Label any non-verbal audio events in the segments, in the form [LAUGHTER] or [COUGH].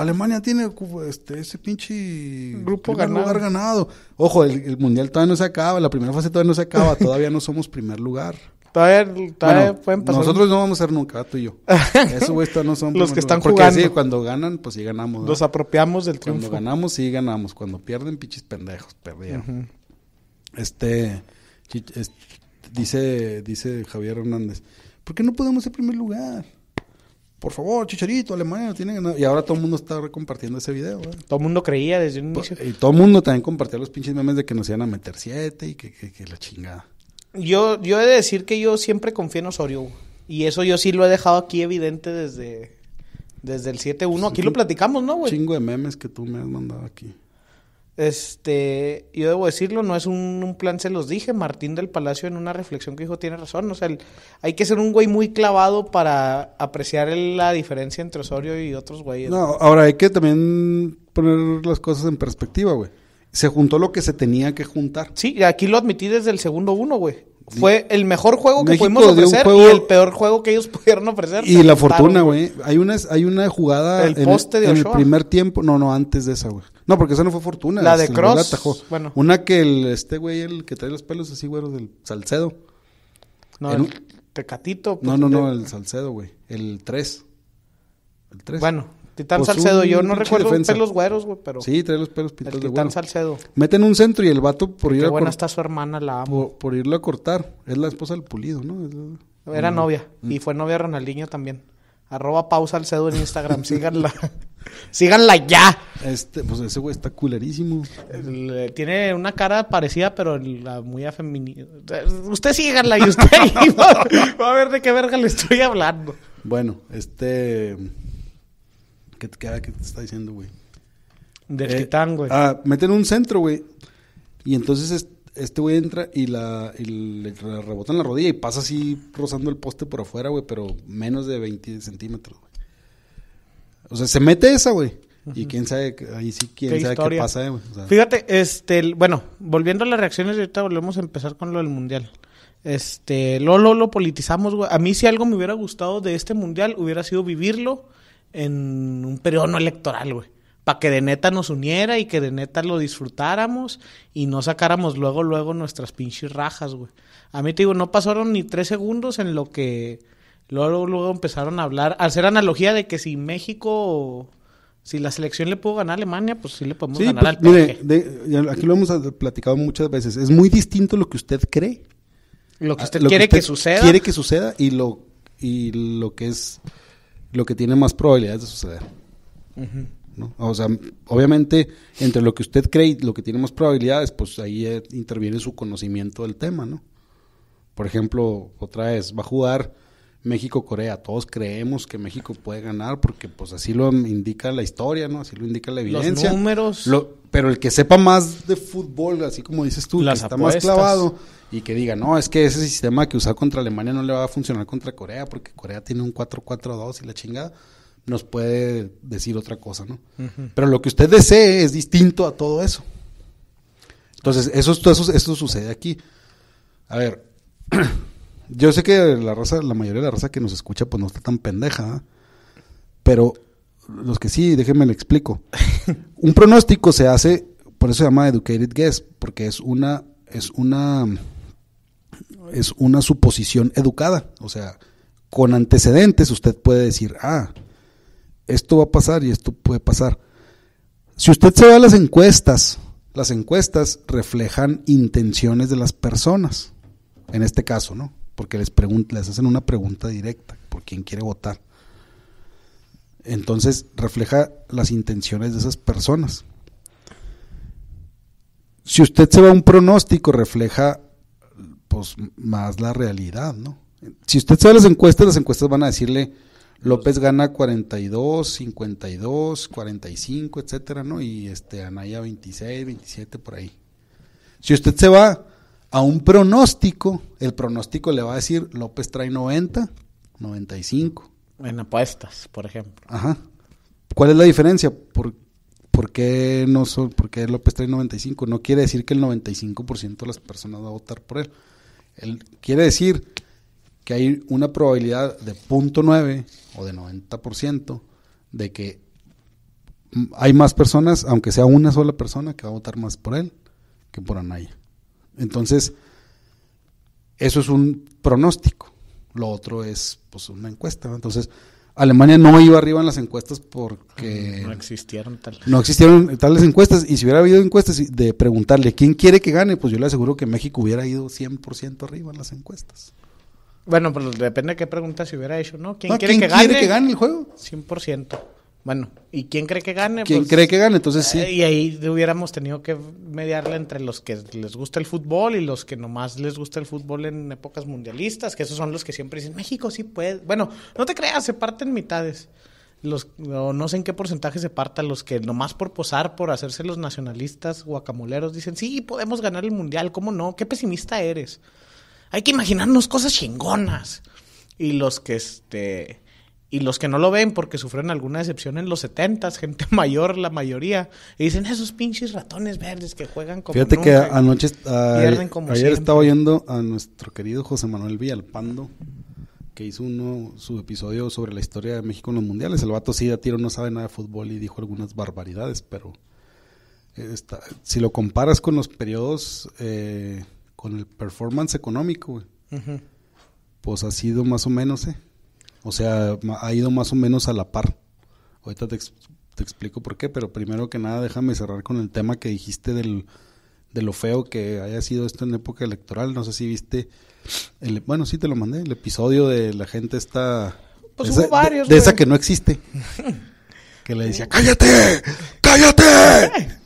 Alemania tiene este, ese pinche grupo ganado. lugar ganado. Ojo, el, mundial todavía no se acaba, la primera fase todavía no se acaba, [LAUGHS] todavía no somos primer lugar. Todavía, todavía pueden pasar. Nosotros no vamos a ser nunca, tú y yo. [LAUGHS] Eso, no son Los que están jugando. cuando ganan, pues sí ganamos. Los apropiamos del triunfo. Cuando ganamos, sí ganamos. Cuando pierden, pinches pendejos, perdieron. este, dice, dice Javier Hernández, ¿por qué no podemos ser primer lugar? por favor, Chicharito, Alemania no tiene Y ahora todo el mundo está compartiendo ese video. Todo el mundo creía desde un pues, inicio. Y todo el mundo también compartía los pinches memes de que nos iban a meter siete y que, la chingada. Yo, yo he de decir que yo siempre confío en Osorio. Y eso yo sí lo he dejado aquí evidente desde, desde el 7-1. Aquí lo platicamos, ¿no, güey? Chingo de memes que tú me has mandado aquí. Este, yo debo decirlo, no es un, plan, se los dije, Martín del Palacio en una reflexión que dijo tiene razón, o sea, hay que ser un güey muy clavado para apreciar la diferencia entre Osorio y otros güeyes. No, ahora hay que también poner las cosas en perspectiva, güey. Se juntó lo que se tenía que juntar. Sí, aquí lo admití desde el segundo uno, güey. Fue el mejor juego que pudimos ofrecer y el peor juego que ellos [LAUGHS] pudieron ofrecer. Y la fortuna, güey. Hay una, hay una jugada en el primer tiempo, no, no, antes de esa, güey no, porque esa no fue Fortuna. La de este, Cross. Bueno. Una que el, este güey, el que trae los pelos así, güeros, del Salcedo. No, el pues, no, no, no, el Salcedo, güey. El 3. El 3. Bueno, Titán pues Salcedo, yo no recuerdo los pelos güeros, güey, pero. Sí, trae los pelos pintados de Titán Salcedo. Meten un centro y el vato por ir a buena está su hermana, la amo. Por, irlo a cortar. Es la esposa del pulido, ¿no? Era mm. novia. Y mm. fue novia de Ronaldinho también. Arroba pausa Salcedo en Instagram, [LAUGHS] síganla. Síganla ya. Este, pues ese güey está culerísimo. Tiene una cara parecida, pero la muy afeminada. Usted síganla y usted [LAUGHS] va, a ver de qué verga le estoy hablando. Bueno, este. ¿Qué, qué, qué te está diciendo, güey? Del eh, güey. Ah, meten un centro, güey. Y entonces este güey entra y la, y le rebota la rodilla y pasa así rozando el poste por afuera, güey, pero menos de 20 centímetros, güey. O sea, se mete esa, güey. Y quién sabe, ahí sí, quién sabe qué pasa, Fíjate, este, bueno, volviendo a las reacciones, ahorita volvemos a empezar con lo del mundial. Este, lo, lo, lo politizamos, güey. A mí si algo me hubiera gustado de este mundial hubiera sido vivirlo en un periodo no electoral, güey. Para que de neta nos uniera y que de neta lo disfrutáramos y no sacáramos luego, luego nuestras pinches rajas, güey. A mí te digo, no pasaron ni tres segundos en lo que Luego, luego empezaron a hablar, a hacer analogía de que si México, si la selección le pudo ganar a Alemania, pues sí le podemos ganar pues, al mire, Aquí lo hemos platicado muchas veces. Es muy distinto lo que usted cree. Lo que ah, usted, quiere, que, suceda. quiere que suceda. y lo, y lo que es lo que tiene más probabilidades de suceder. O sea, obviamente, entre lo que usted cree y lo que tiene más probabilidades, pues ahí eh, interviene su conocimiento del tema, ¿no? Por ejemplo, otra vez, va a jugar México-Corea. Todos creemos que México puede ganar porque pues así lo indica la historia, ¿no? Así lo indica la evidencia. Los números. pero el que sepa más de fútbol, así como dices tú, que está más clavado y que diga, no, es que ese sistema que usa contra Alemania no le va a funcionar contra Corea porque Corea tiene un 4-4-2 y la chingada nos puede decir otra cosa, ¿no? Pero lo que usted desee es distinto a todo eso. Entonces, eso, eso, eso sucede aquí. A ver, [CLEARS THROAT] Yo sé que la raza, la mayoría de la raza que nos escucha, pues no está tan pendeja, ¿eh? pero los que sí, déjenme le explico. [LAUGHS] Un pronóstico se hace, por eso se llama educated guess, porque es una, es una, es una suposición educada. O sea, con antecedentes usted puede decir, ah, esto va a pasar y esto puede pasar. Si usted se va a las encuestas, las encuestas reflejan intenciones de las personas, en este caso, ¿no? porque les, les hacen una pregunta directa por quién quiere votar. Entonces refleja las intenciones de esas personas. Si usted se va a un pronóstico, refleja pues, más la realidad, ¿no? Si usted se va a las encuestas, las encuestas van a decirle López gana 42, 52, 45, etcétera, ¿no? Y este Anaya 26, 27 por ahí. Si usted se va a un pronóstico, el pronóstico le va a decir López trae 90, 95. En apuestas, por ejemplo. Ajá. ¿Cuál es la diferencia? ¿Por, por qué, no porque López trae 95? No quiere decir que el 95% de las personas va a votar por él. él quiere decir que hay una probabilidad de 0.9 o de 90% de que hay más personas, aunque sea una sola persona, que va a votar más por él que por Anaya. Entonces, eso es un pronóstico. Lo otro es pues una encuesta. Entonces, Alemania no iba arriba en las encuestas porque... Ah, no existieron tales. No existieron tales encuestas. Y si hubiera habido encuestas de preguntarle quién quiere que gane, pues yo le aseguro que México hubiera ido 100% arriba en las encuestas. Bueno, pues depende de qué pregunta se hubiera hecho, ¿no? ¿Quién, ah, quiere, que gane? quiere que gane el juego? 100%. Bueno, ¿y quién cree que gane? ¿Quién pues, cree que gane? Entonces eh, sí. Y ahí hubiéramos tenido que mediarla entre los que les gusta el fútbol y los que nomás les gusta el fútbol en épocas mundialistas, que esos son los que siempre dicen, México sí puede. Bueno, no te creas, se parten mitades. Los, no, sé en qué porcentaje se parta, los que nomás por posar, por hacerse los nacionalistas guacamoleros, dicen, sí, podemos ganar el mundial, ¿cómo no? ¿Qué pesimista eres? Hay que imaginarnos cosas chingonas. Y los que este y los que no lo ven porque sufren alguna decepción en los 70, gente [LAUGHS] mayor, la mayoría, y dicen esos pinches ratones verdes que juegan como. Fíjate que anoche, ayer estaba oyendo a nuestro querido José Manuel Villalpando, que hizo uno, su episodio sobre la historia de México en los mundiales. El vato sí a tiro no sabe nada de fútbol y dijo algunas barbaridades, pero eh, si lo comparas con los periodos, eh, con el performance económico, pues ha sido más o menos, ¿eh? O sea, ha ido más o menos a la par. Ahorita te, explico por qué, pero primero que nada déjame cerrar con el tema que dijiste del, de lo feo que haya sido esto en época electoral. No sé si viste, el, bueno, sí te lo mandé, el episodio de la gente está... Pues de, de esa que no existe. [LAUGHS] que le decía, cállate, cállate. [LAUGHS]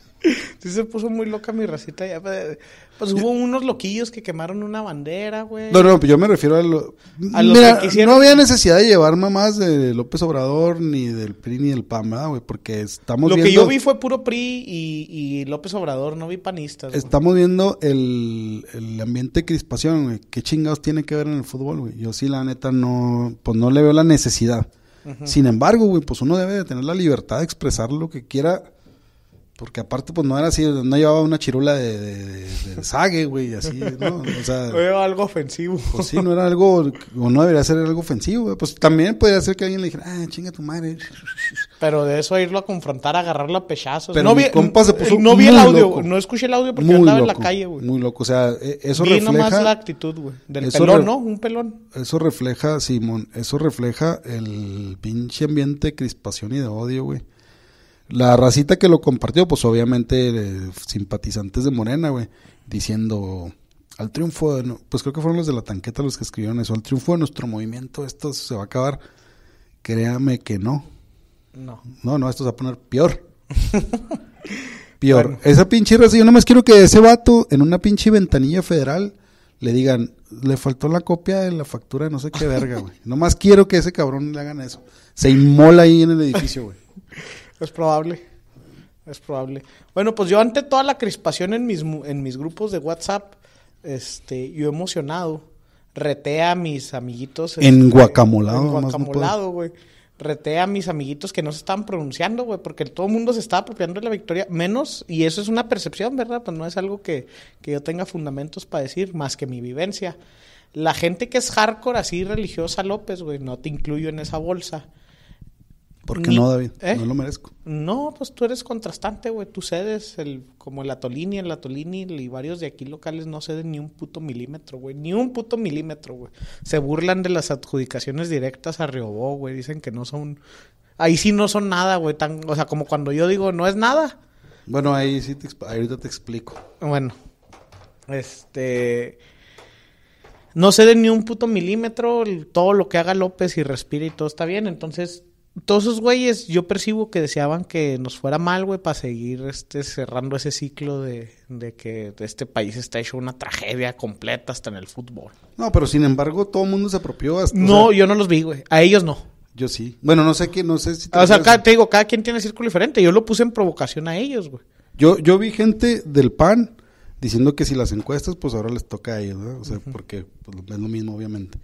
Sí se puso muy loca mi racita ya. Pues, pues hubo unos loquillos que quemaron una bandera, güey. No, no, yo me refiero a lo... A que quisieron... no había necesidad de llevar mamás de López Obrador, ni del PRI, ni del PAN, güey? Porque estamos lo viendo... Lo que yo vi fue puro PRI y, López Obrador, no vi panistas. Estamos viendo el, ambiente de crispación, güey. ¿Qué chingados tiene que ver en el fútbol, güey? Yo sí, la neta, no... Pues no le veo la necesidad. Sin embargo, güey, pues uno debe de tener la libertad de expresar lo que quiera porque aparte, pues no era así, no llevaba una chirula de, de, sague, güey, así, ¿no? O sea. [LAUGHS] algo ofensivo. Pues sí, no era algo, o no debería ser algo ofensivo, güey. Pues también podría ser que alguien le dijera, ah, chinga tu madre. Pero de eso a irlo a confrontar, agarrarlo a pechazos. Pero no vi, compa No vi el audio, no escuché el audio porque andaba en la calle, güey. Muy loco, o sea, e, eso vi refleja. nomás la actitud, güey. Del pelón, ¿no? Un pelón. Eso refleja, Simón, eso refleja el pinche ambiente de crispación y de odio, güey la racita que lo compartió, pues obviamente simpatizantes de Morena, güey, diciendo al triunfo, pues creo que fueron los de la tanqueta los que escribieron eso, al triunfo de nuestro movimiento, esto se va a acabar. Créame que no. No. No, no, esto se va a poner peor. [LAUGHS] peor. Esa pinche raza, yo nomás quiero que ese vato en una pinche ventanilla federal le digan, le faltó la copia de la factura no sé qué verga, güey. [LAUGHS] nomás quiero que ese cabrón le hagan eso. Se inmola ahí en el edificio, güey. [LAUGHS] Es probable. Es probable. Bueno, pues yo ante toda la crispación en mis, en mis grupos de WhatsApp, este, yo emocionado, reté a mis amiguitos. En este, guacamolado. En guacamolado, güey. Reté a mis amiguitos que no se estaban pronunciando, güey, porque todo el mundo se estaba apropiando de la victoria, menos, y eso es una percepción, ¿verdad? Pues no es algo que, que yo tenga fundamentos para decir, más que mi vivencia. La gente que es hardcore, así religiosa, López, güey, no te incluyo en esa bolsa ¿Por no, David? No ¿Eh? lo merezco. No, pues tú eres contrastante, güey. Tú cedes, el, como el Atolini, el Atolini y varios de aquí locales no ceden ni un puto milímetro, güey. Ni un puto milímetro, güey. Se burlan de las adjudicaciones directas a Riobó, güey. Dicen que no son... Ahí sí no son nada, güey. Tan, o sea, como cuando yo digo, no es nada. Bueno, ahí sí te, ahorita te explico. Bueno, este... No ceden ni un puto milímetro, todo lo que haga López y respira y todo está bien. Entonces, todos esos güeyes, yo percibo que deseaban que nos fuera mal, güey, para seguir este, cerrando ese ciclo de, que este país está hecho una tragedia completa hasta en el fútbol. No, pero sin embargo, todo el mundo se apropió. Hasta, no, yo no los vi, güey. A ellos no. Yo sí. Bueno, no sé qué, no sé si. o sea, cada, te digo, cada quien tiene círculo diferente. Yo lo puse en provocación a ellos, güey. Yo, yo vi gente del PAN diciendo que si las encuestas, pues ahora les toca a ellos, ¿no? O sea, porque pues, es lo mismo, obviamente.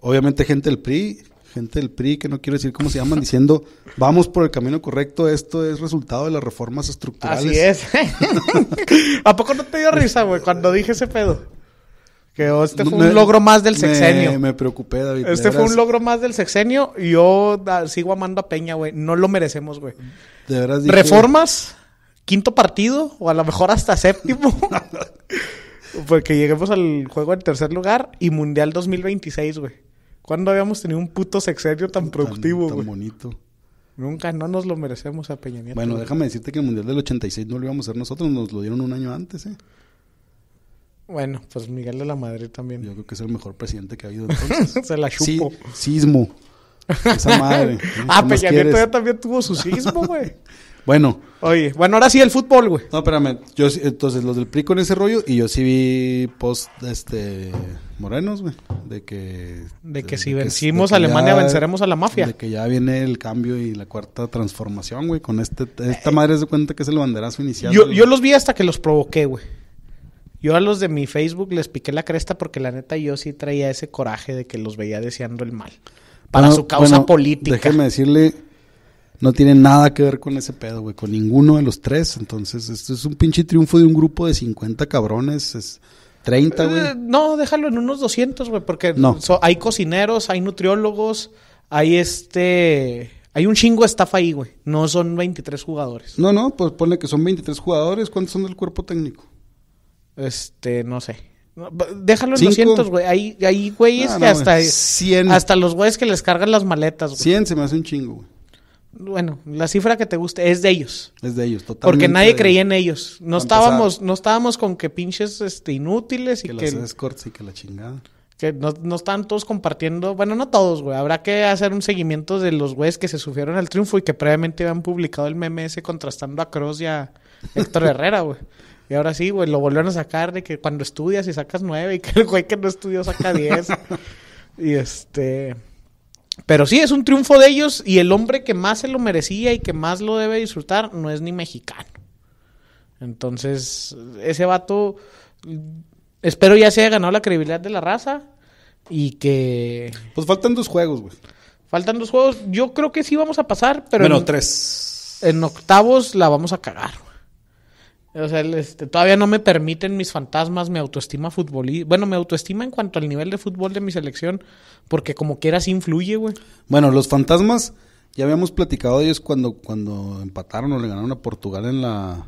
Obviamente, gente del PRI gente del PRI, que no quiero decir cómo se llaman, diciendo, vamos por el camino correcto, esto es resultado de las reformas estructurales. Así es. [LAUGHS] ¿A poco no te dio risa, güey, cuando dije ese pedo? Que oh, este fue un logro más del sexenio. Me, preocupé, David. Este fue un logro más del sexenio y yo ah, sigo amando a Peña, güey. No lo merecemos, güey. De veras. Reformas, quinto partido o a lo mejor hasta séptimo. [LAUGHS] Porque lleguemos al juego en tercer lugar y Mundial 2026, güey. ¿Cuándo habíamos tenido un puto sexenio tan, productivo, güey? Tan, bonito. Nunca, no nos lo merecemos a Peña Nieto. Bueno, déjame decirte que el Mundial del 86 no lo íbamos a hacer nosotros, nos lo dieron un año antes, ¿eh? Bueno, pues Miguel de la Madre también. Yo creo que es el mejor presidente que ha habido [LAUGHS] entonces. Se la chupo. sismo. Esa madre. [LAUGHS] ah, Peña Nieto ya también tuvo su sismo, güey. [LAUGHS] Bueno. Oye, bueno, ahora sí el fútbol, güey. No, espérame. Yo, entonces, los del PRI en ese rollo y yo sí vi post, este, morenos, güey. De que... De que si vencimos a Alemania, venceremos a la mafia. De que ya viene el cambio y la cuarta transformación, güey. Con este, esta eh, madre se cuenta que es el banderazo inicial. Yo, yo los vi hasta que los provoqué, güey. Yo a los de mi Facebook les piqué la cresta porque la neta yo sí traía ese coraje de que los veía deseando el mal. Para su causa política. Déjeme decirle no tiene nada que ver con ese pedo, güey, con ninguno de los tres. Entonces, esto es un pinche triunfo de un grupo de 50 cabrones. Es 30, güey. Eh, no, déjalo en unos 200, güey, porque hay cocineros, hay nutriólogos, hay este. Hay un chingo de estafa ahí, güey. No son 23 jugadores. No, no, pues pone que son 23 jugadores. ¿Cuántos son del cuerpo técnico? Este, no sé. Déjalo en 200, güey. Hay, hay güeyes ah, que hasta, 100. hasta los güeyes que les cargan las maletas, güey. 100 se me hace un chingo, güey. Bueno, la cifra que te guste es de ellos. Es de ellos, totalmente. Porque nadie creía en ellos. No estábamos, no estábamos con que pinches este, inútiles y que... Que los y que la chingada. Que no, no están todos compartiendo, bueno, no todos, güey. Habrá que hacer un seguimiento de los güeyes que se sufrieron al triunfo y que previamente habían publicado el meme contrastando a Cross y a Héctor [LAUGHS] Herrera, güey. Y ahora sí, güey, lo volvieron a sacar de que cuando estudias y sacas nueve y que el güey que no estudió saca diez. [LAUGHS] y este... Pero sí, es un triunfo de ellos y el hombre que más se lo merecía y que más lo debe disfrutar no es ni mexicano. Entonces, ese vato, mm, espero ya se haya ganado la credibilidad de la raza y que... Pues faltan dos juegos, güey. Faltan dos juegos. Yo creo que sí vamos a pasar, pero... tres. En octavos la vamos a cagar. O sea, este, todavía no me permiten mis fantasmas, me autoestima futbolista. Bueno, me autoestima en cuanto al nivel de fútbol de mi selección, porque como quieras influye, güey. Bueno, los fantasmas, ya habíamos platicado de ellos cuando, cuando empataron o le ganaron a Portugal en la,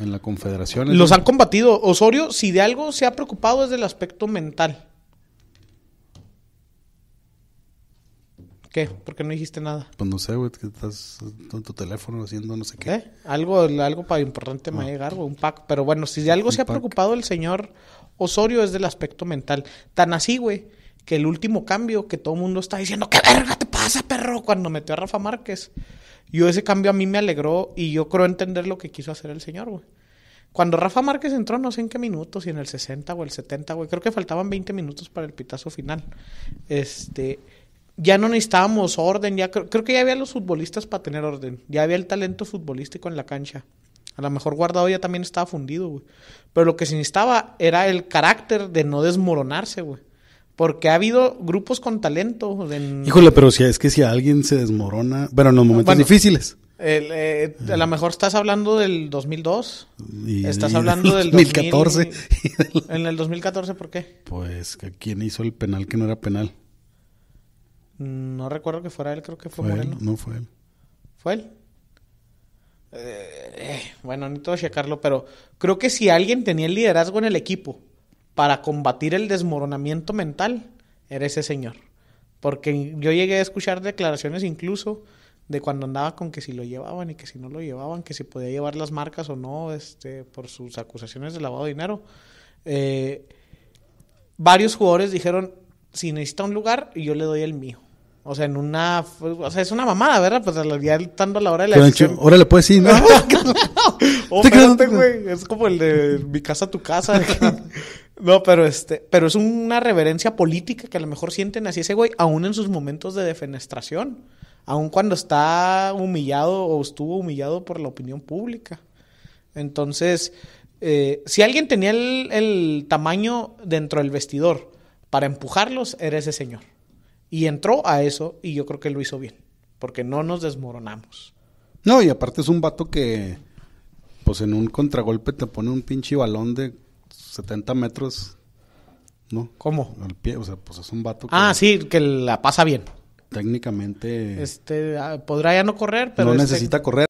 en la Confederación. Los han combatido. Osorio, si de algo se ha preocupado es del aspecto mental. ¿Qué? ¿Por qué no dijiste nada? Pues no sé, güey, que estás con tu teléfono haciendo no sé qué. ¿Eh? Algo, algo para importante me va a ah. llegar, güey, un pack. Pero bueno, si de algo se ha preocupado el señor Osorio es del aspecto mental. Tan así, güey, que el último cambio que todo el mundo está diciendo, ¿qué verga te pasa, perro? Cuando metió a Rafa Márquez. Yo ese cambio a mí me alegró y yo creo entender lo que quiso hacer el señor, güey. Cuando Rafa Márquez entró, no sé en qué minutos, si en el 60 o el 70, güey. Creo que faltaban 20 minutos para el pitazo final. Este, ya no necesitábamos orden, ya creo, que ya había los futbolistas para tener orden, ya había el talento futbolístico en la cancha. A lo mejor Guardado ya también estaba fundido, güey. Pero lo que se necesitaba era el carácter de no desmoronarse, güey. Porque ha habido grupos con talento. En... Híjole, pero si es que si alguien se desmorona, bueno, en los momentos difíciles. Eh, a lo mejor estás hablando del 2002. estás [LAUGHS] hablando del 2014. en el 2014, ¿por qué? Pues, ¿quién hizo el penal que no era penal? No recuerdo que fuera él, creo que fue, Moreno. no fue él. ¿Fue él? Eh, eh bueno, necesito checarlo, pero creo que si alguien tenía el liderazgo en el equipo para combatir el desmoronamiento mental, era ese señor. Porque yo llegué a escuchar declaraciones incluso de cuando andaba con que si lo llevaban y que si no lo llevaban, que si podía llevar las marcas o no, este, por sus acusaciones de lavado de dinero. Eh, varios jugadores dijeron, si necesita un lugar, yo le doy el mío. O sea, en una. O sea, es una mamada, ¿verdad? Pues ya estando a la hora de la. Decisión... Ahora le puedes decir, no. [LAUGHS] [LAUGHS] güey. Es como el de mi casa, tu casa. [LAUGHS] no, pero este. Pero es una reverencia política que a lo mejor sienten así ese güey, aún en sus momentos de defenestración. Aún cuando está humillado o estuvo humillado por la opinión pública. Entonces, eh, si alguien tenía el, el tamaño dentro del vestidor para empujarlos, era ese señor. Y entró a eso y yo creo que lo hizo bien, porque no nos desmoronamos. No, y aparte es un vato que, pues en un contragolpe te pone un pinche balón de 70 metros, ¿no? ¿Cómo? Al pie, o sea, pues es un vato que... Ah, sí, que la pasa bien. Técnicamente... Este, ah, podrá ya no correr, pero... No necesita correr.